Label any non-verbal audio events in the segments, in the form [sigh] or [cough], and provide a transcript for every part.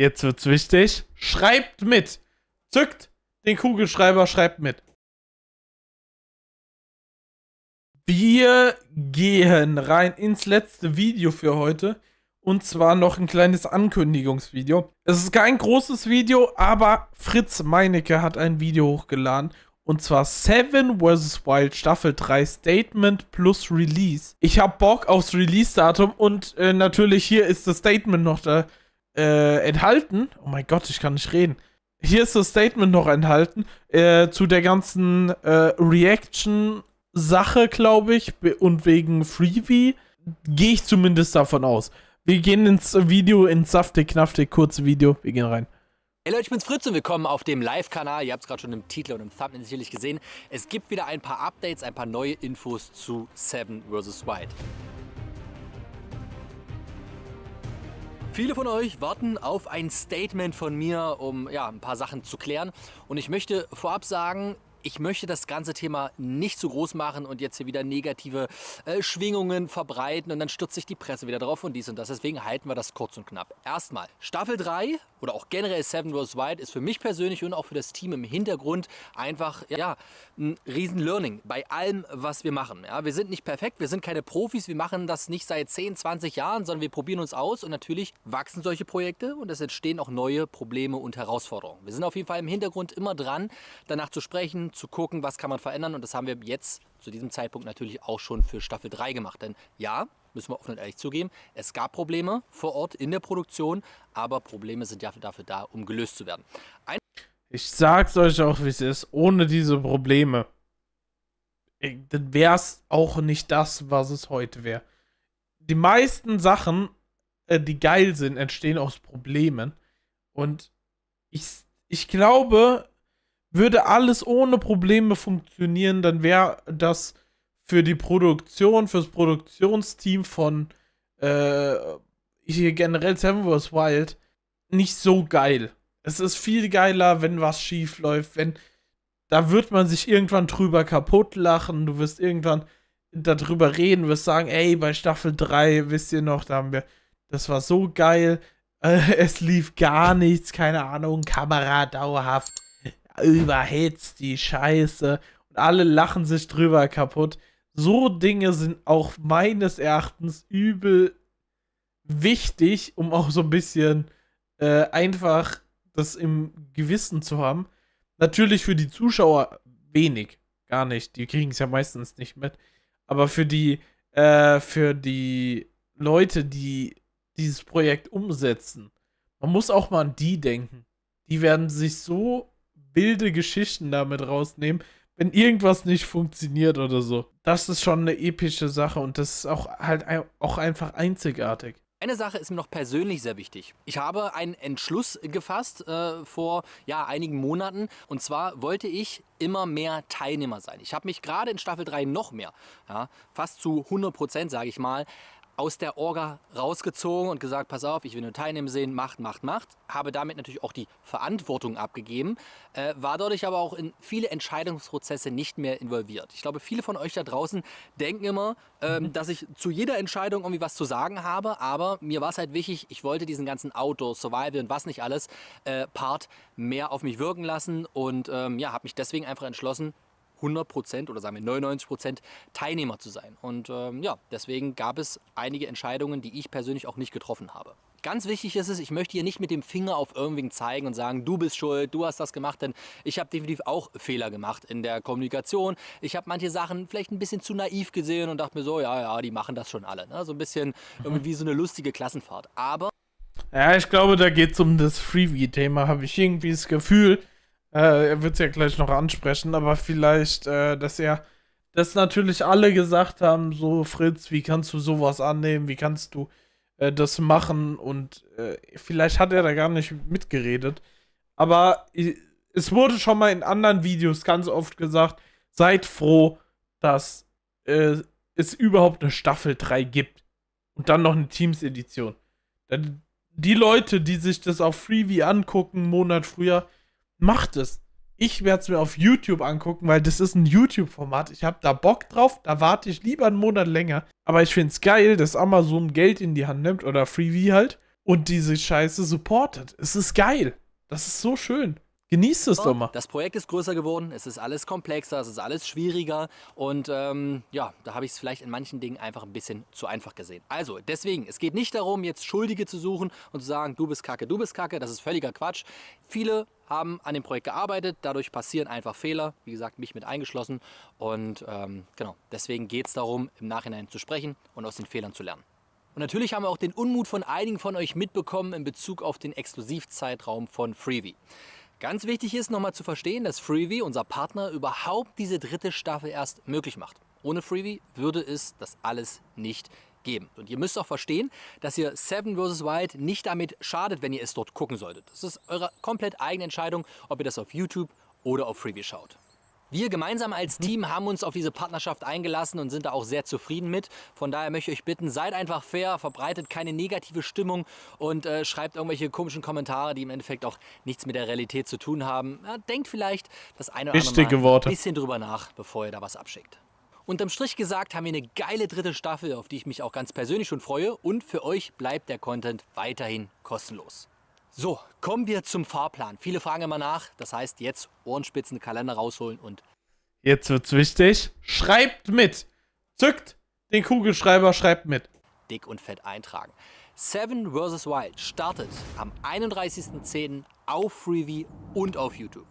Jetzt wird's wichtig. Schreibt mit. Zückt den Kugelschreiber, schreibt mit. Wir gehen rein ins letzte Video für heute. Und zwar noch ein kleines Ankündigungsvideo. Es ist kein großes Video, aber Fritz Meinecke hat ein Video hochgeladen. Und zwar Seven vs. Wild Staffel 3 Statement plus Release. Ich habe Bock aufs Release-Datum und äh, natürlich hier ist das Statement noch da, äh, enthalten. Oh mein Gott, ich kann nicht reden. Hier ist das Statement noch enthalten äh, zu der ganzen äh, Reaction-Sache, glaube ich, und wegen Freebie gehe ich zumindest davon aus. Wir gehen ins Video, ins saftig, knaftig, kurze Video. Wir gehen rein. Hey Leute, ich bin's Fritz und willkommen auf dem Live-Kanal. Ihr habt es gerade schon im Titel und im Thumbnail sicherlich gesehen. Es gibt wieder ein paar Updates, ein paar neue Infos zu Seven vs. White. Viele von euch warten auf ein Statement von mir, um ja, ein paar Sachen zu klären. Und ich möchte vorab sagen, ich möchte das ganze Thema nicht zu groß machen und jetzt hier wieder negative äh, Schwingungen verbreiten und dann stürzt sich die Presse wieder drauf und dies und das. Deswegen halten wir das kurz und knapp. Erstmal, Staffel 3 oder auch generell Seven Worlds Wide ist für mich persönlich und auch für das Team im Hintergrund einfach ja, ein riesen Learning bei allem, was wir machen. Ja, wir sind nicht perfekt, wir sind keine Profis, wir machen das nicht seit 10, 20 Jahren, sondern wir probieren uns aus und natürlich wachsen solche Projekte und es entstehen auch neue Probleme und Herausforderungen. Wir sind auf jeden Fall im Hintergrund immer dran, danach zu sprechen, zu gucken, was kann man verändern. Und das haben wir jetzt zu diesem Zeitpunkt natürlich auch schon für Staffel 3 gemacht. Denn ja, müssen wir offen und ehrlich zugeben, es gab Probleme vor Ort in der Produktion, aber Probleme sind ja dafür da, um gelöst zu werden. Ein ich sag's euch auch, wie es ist, ohne diese Probleme äh, dann es auch nicht das, was es heute wäre. Die meisten Sachen, äh, die geil sind, entstehen aus Problemen. Und ich, ich glaube, würde alles ohne Probleme funktionieren, dann wäre das für die Produktion, fürs Produktionsteam von äh, hier generell Seven Wars Wild nicht so geil. Es ist viel geiler, wenn was schief läuft, wenn da wird man sich irgendwann drüber kaputt lachen, du wirst irgendwann darüber reden, wirst sagen, ey, bei Staffel 3, wisst ihr noch, da haben wir, das war so geil, äh, [laughs] es lief gar nichts, keine Ahnung, Kamera dauerhaft überhitzt die Scheiße und alle lachen sich drüber kaputt. So Dinge sind auch meines Erachtens übel wichtig, um auch so ein bisschen äh, einfach das im Gewissen zu haben. Natürlich für die Zuschauer wenig, gar nicht. Die kriegen es ja meistens nicht mit. Aber für die, äh, für die Leute, die dieses Projekt umsetzen, man muss auch mal an die denken. Die werden sich so wilde Geschichten damit rausnehmen, wenn irgendwas nicht funktioniert oder so. Das ist schon eine epische Sache und das ist auch halt auch einfach einzigartig. Eine Sache ist mir noch persönlich sehr wichtig. Ich habe einen Entschluss gefasst äh, vor ja, einigen Monaten. Und zwar wollte ich immer mehr Teilnehmer sein. Ich habe mich gerade in Staffel 3 noch mehr, ja, fast zu 100 Prozent, sage ich mal, aus der Orga rausgezogen und gesagt, pass auf, ich will nur teilnehmen sehen, macht, macht, macht. Habe damit natürlich auch die Verantwortung abgegeben, äh, war dadurch aber auch in viele Entscheidungsprozesse nicht mehr involviert. Ich glaube, viele von euch da draußen denken immer, ähm, mhm. dass ich zu jeder Entscheidung irgendwie was zu sagen habe, aber mir war es halt wichtig, ich wollte diesen ganzen Outdoor, Survival und was nicht alles äh, Part mehr auf mich wirken lassen und ähm, ja, habe mich deswegen einfach entschlossen, 100% oder sagen wir 99% Teilnehmer zu sein. Und ähm, ja, deswegen gab es einige Entscheidungen, die ich persönlich auch nicht getroffen habe. Ganz wichtig ist es, ich möchte hier nicht mit dem Finger auf irgendwen zeigen und sagen, du bist schuld, du hast das gemacht, denn ich habe definitiv auch Fehler gemacht in der Kommunikation. Ich habe manche Sachen vielleicht ein bisschen zu naiv gesehen und dachte mir so, ja, ja, die machen das schon alle. Ne? So ein bisschen [laughs] irgendwie so eine lustige Klassenfahrt. Aber ja, ich glaube, da geht es um das Freebie-Thema, habe ich irgendwie das Gefühl. Äh, er wird es ja gleich noch ansprechen, aber vielleicht, äh, dass er, dass natürlich alle gesagt haben, so Fritz, wie kannst du sowas annehmen, wie kannst du äh, das machen und äh, vielleicht hat er da gar nicht mitgeredet, aber es wurde schon mal in anderen Videos ganz oft gesagt, seid froh, dass äh, es überhaupt eine Staffel 3 gibt und dann noch eine Teams-Edition. Die Leute, die sich das auf Freebie angucken, einen Monat früher, macht es. Ich werde es mir auf YouTube angucken, weil das ist ein YouTube-Format. Ich habe da Bock drauf, da warte ich lieber einen Monat länger. Aber ich finde es geil, dass Amazon Geld in die Hand nimmt oder Freebie halt und diese Scheiße supportet. Es ist geil. Das ist so schön. Genießt es doch mal. Das Projekt ist größer geworden, es ist alles komplexer, es ist alles schwieriger und ähm, ja, da habe ich es vielleicht in manchen Dingen einfach ein bisschen zu einfach gesehen. Also deswegen, es geht nicht darum, jetzt Schuldige zu suchen und zu sagen, du bist kacke, du bist kacke, das ist völliger Quatsch. Viele haben an dem Projekt gearbeitet, dadurch passieren einfach Fehler, wie gesagt, mich mit eingeschlossen und ähm, genau, deswegen geht es darum, im Nachhinein zu sprechen und aus den Fehlern zu lernen. Und natürlich haben wir auch den Unmut von einigen von euch mitbekommen in Bezug auf den Exklusivzeitraum von Freebie. Ganz wichtig ist nochmal zu verstehen, dass Freebie, unser Partner, überhaupt diese dritte Staffel erst möglich macht. Ohne Freebie würde es das alles nicht geben. Und ihr müsst auch verstehen, dass ihr Seven vs. Wild nicht damit schadet, wenn ihr es dort gucken solltet. Das ist eure komplett eigene Entscheidung, ob ihr das auf YouTube oder auf Freebie schaut. Wir gemeinsam als Team haben uns auf diese Partnerschaft eingelassen und sind da auch sehr zufrieden mit. Von daher möchte ich euch bitten, seid einfach fair, verbreitet keine negative Stimmung und äh, schreibt irgendwelche komischen Kommentare, die im Endeffekt auch nichts mit der Realität zu tun haben. Ja, denkt vielleicht das eine oder andere Mal ein bisschen drüber nach, bevor ihr da was abschickt. Unterm Strich gesagt haben wir eine geile dritte Staffel, auf die ich mich auch ganz persönlich schon freue. Und für euch bleibt der Content weiterhin kostenlos. So, kommen wir zum Fahrplan. Viele fragen immer nach. Das heißt, jetzt Ohrenspitzen, Kalender rausholen und. Jetzt wird's wichtig. Schreibt mit! Zückt den Kugelschreiber, schreibt mit. Dick und fett eintragen. Seven vs. Wild startet am 31.10. auf Freebie und auf YouTube.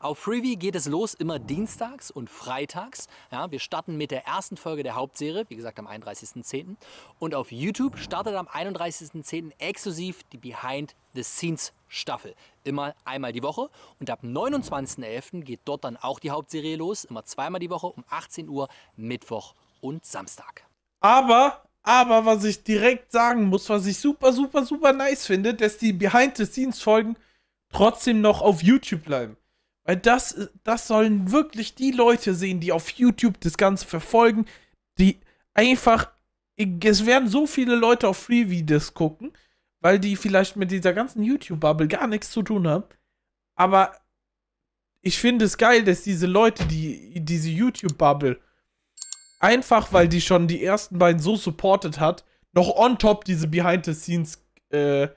Auf Freeview geht es los immer dienstags und freitags. Ja, wir starten mit der ersten Folge der Hauptserie, wie gesagt am 31.10. Und auf YouTube startet am 31.10. exklusiv die Behind the Scenes Staffel. Immer einmal die Woche. Und ab 29.11. geht dort dann auch die Hauptserie los. Immer zweimal die Woche um 18 Uhr, Mittwoch und Samstag. Aber aber was ich direkt sagen muss, was ich super, super, super nice finde, dass die Behind-the-Scenes-Folgen trotzdem noch auf YouTube bleiben. Weil das, das sollen wirklich die Leute sehen, die auf YouTube das Ganze verfolgen, die einfach. Es werden so viele Leute auf Free-Videos gucken, weil die vielleicht mit dieser ganzen YouTube-Bubble gar nichts zu tun haben. Aber ich finde es geil, dass diese Leute, die diese YouTube-Bubble, einfach weil die schon die ersten beiden so supported hat, noch on top diese Behind-the-Scenes-Staffel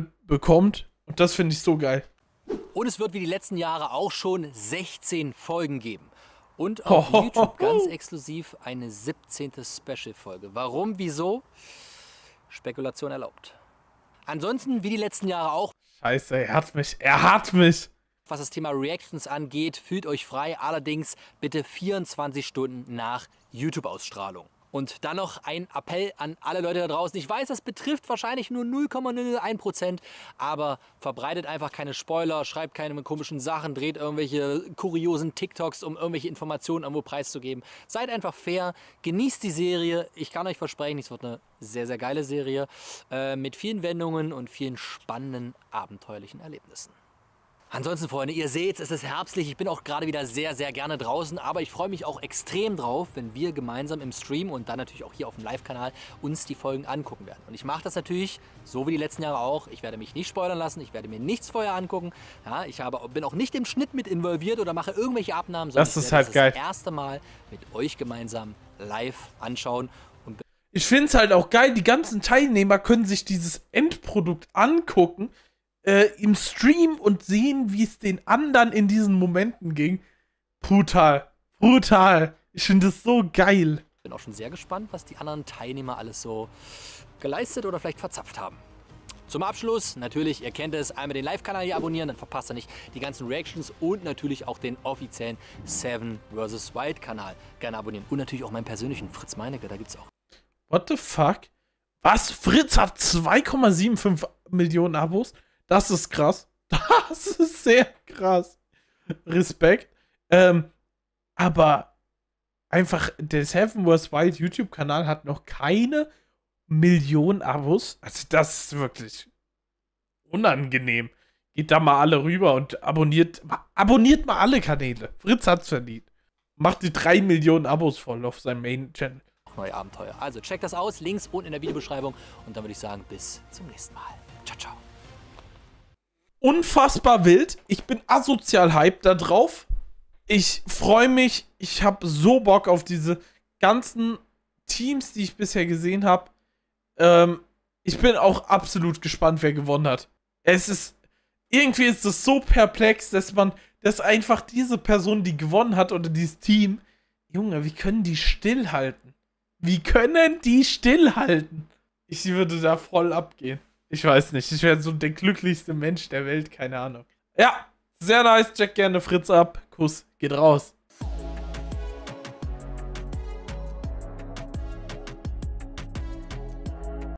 äh, bekommt. Und das finde ich so geil. Und es wird wie die letzten Jahre auch schon 16 Folgen geben. Und auf [laughs] YouTube ganz exklusiv eine 17. Special-Folge. Warum, wieso? Spekulation erlaubt. Ansonsten, wie die letzten Jahre auch. Scheiße, er hat mich, er hat mich. Was das Thema Reactions angeht, fühlt euch frei. Allerdings bitte 24 Stunden nach YouTube-Ausstrahlung. Und dann noch ein Appell an alle Leute da draußen. Ich weiß, das betrifft wahrscheinlich nur 0,01%, Prozent, aber verbreitet einfach keine Spoiler, schreibt keine komischen Sachen, dreht irgendwelche kuriosen TikToks, um irgendwelche Informationen irgendwo preiszugeben. Seid einfach fair, genießt die Serie. Ich kann euch versprechen, es wird eine sehr, sehr geile Serie äh, mit vielen Wendungen und vielen spannenden, abenteuerlichen Erlebnissen. Ansonsten, Freunde, ihr seht, es ist herbstlich. Ich bin auch gerade wieder sehr, sehr gerne draußen. Aber ich freue mich auch extrem drauf, wenn wir gemeinsam im Stream und dann natürlich auch hier auf dem Live-Kanal uns die Folgen angucken werden. Und ich mache das natürlich, so wie die letzten Jahre auch. Ich werde mich nicht spoilern lassen. Ich werde mir nichts vorher angucken. Ja, ich habe, bin auch nicht im Schnitt mit involviert oder mache irgendwelche Abnahmen. Das ist halt das geil. Das erste Mal mit euch gemeinsam live anschauen ich finde es halt auch geil, die ganzen Teilnehmer können sich dieses Endprodukt angucken äh, im Stream und sehen, wie es den anderen in diesen Momenten ging. Brutal. Brutal. Ich finde das so geil. Bin auch schon sehr gespannt, was die anderen Teilnehmer alles so geleistet oder vielleicht verzapft haben. Zum Abschluss, natürlich, ihr kennt es, einmal den Live-Kanal hier abonnieren, dann verpasst ihr nicht die ganzen Reactions und natürlich auch den offiziellen Seven vs. Wild-Kanal gerne abonnieren. Und natürlich auch meinen persönlichen Fritz Meinecke, da gibt's auch. What the fuck? Was? Fritz hat 2,75 Millionen Abos? Das ist krass. [laughs] Das ist sehr krass. Respekt. Ähm, aber einfach, der Seven Wars Wild YouTube-Kanal hat noch keine Million Abos. Also, das ist wirklich unangenehm. Geht da mal alle rüber und abonniert, abonniert mal alle Kanäle. Fritz hat's verdient. Macht die drei Millionen Abos voll auf seinem Main-Channel. Neue Abenteuer. Also, check das aus, links unten in der Videobeschreibung. Und dann würde ich sagen, bis zum nächsten Mal. Ciao, ciao unfassbar wild. Ich bin asozial hyped da drauf. Ich freue mich. Ich habe so Bock auf diese ganzen Teams, die ich bisher gesehen habe. Ähm, ich bin auch absolut gespannt, wer gewonnen hat. Es ist. Irgendwie ist es so perplex, dass man, dass einfach diese Person, die gewonnen hat oder dieses Team, Junge, wie können die stillhalten? Wie können die stillhalten? Ich würde da voll abgehen. Ich weiß nicht. Ich wäre so der glücklichste Mensch der Welt, keine Ahnung. Ja, sehr nice. Check gerne Fritz ab. Kuss geht raus.